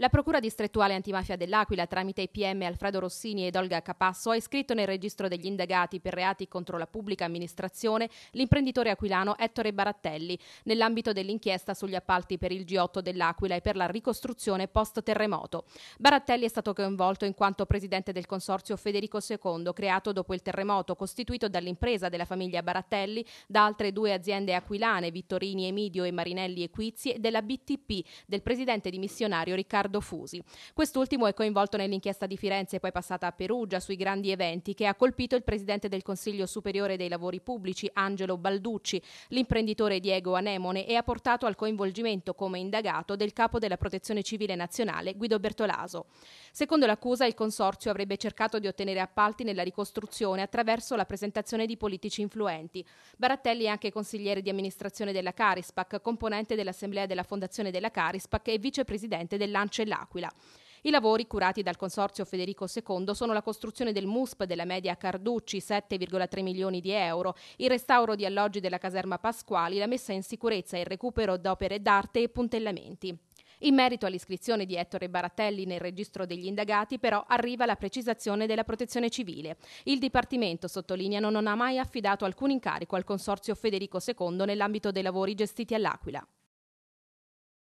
La Procura distrettuale antimafia dell'Aquila, tramite i PM Alfredo Rossini ed Olga Capasso, ha iscritto nel registro degli indagati per reati contro la pubblica amministrazione l'imprenditore aquilano Ettore Barattelli, nell'ambito dell'inchiesta sugli appalti per il G8 dell'Aquila e per la ricostruzione post-terremoto. Barattelli è stato coinvolto in quanto presidente del consorzio Federico II, creato dopo il terremoto, costituito dall'impresa della famiglia Barattelli, da altre due aziende aquilane, Vittorini Emidio e Marinelli Equizi, e della BTP, del presidente dimissionario Riccardo Riccardo Fusi. Quest'ultimo è coinvolto nell'inchiesta di Firenze, poi passata a Perugia, sui grandi eventi, che ha colpito il presidente del Consiglio Superiore dei Lavori Pubblici, Angelo Balducci, l'imprenditore Diego Anemone e ha portato al coinvolgimento come indagato del capo della Protezione Civile Nazionale, Guido Bertolaso. Secondo l'accusa, il consorzio avrebbe cercato di ottenere appalti nella ricostruzione attraverso la presentazione di politici influenti. Barattelli è anche consigliere di amministrazione della Carispac, componente dell'assemblea della Fondazione della Carispac e vicepresidente dell'ANCE Lecce e L'Aquila. I lavori curati dal Consorzio Federico II sono la costruzione del MUSP della media Carducci, 7,3 milioni di euro, il restauro di alloggi della caserma Pasquali, la messa in sicurezza e il recupero d'opere d'arte e puntellamenti. In merito all'iscrizione di Ettore Baratelli nel registro degli indagati, però, arriva la precisazione della protezione civile. Il Dipartimento, sottolineano, non ha mai affidato alcun incarico al Consorzio Federico II nell'ambito dei lavori gestiti all'Aquila.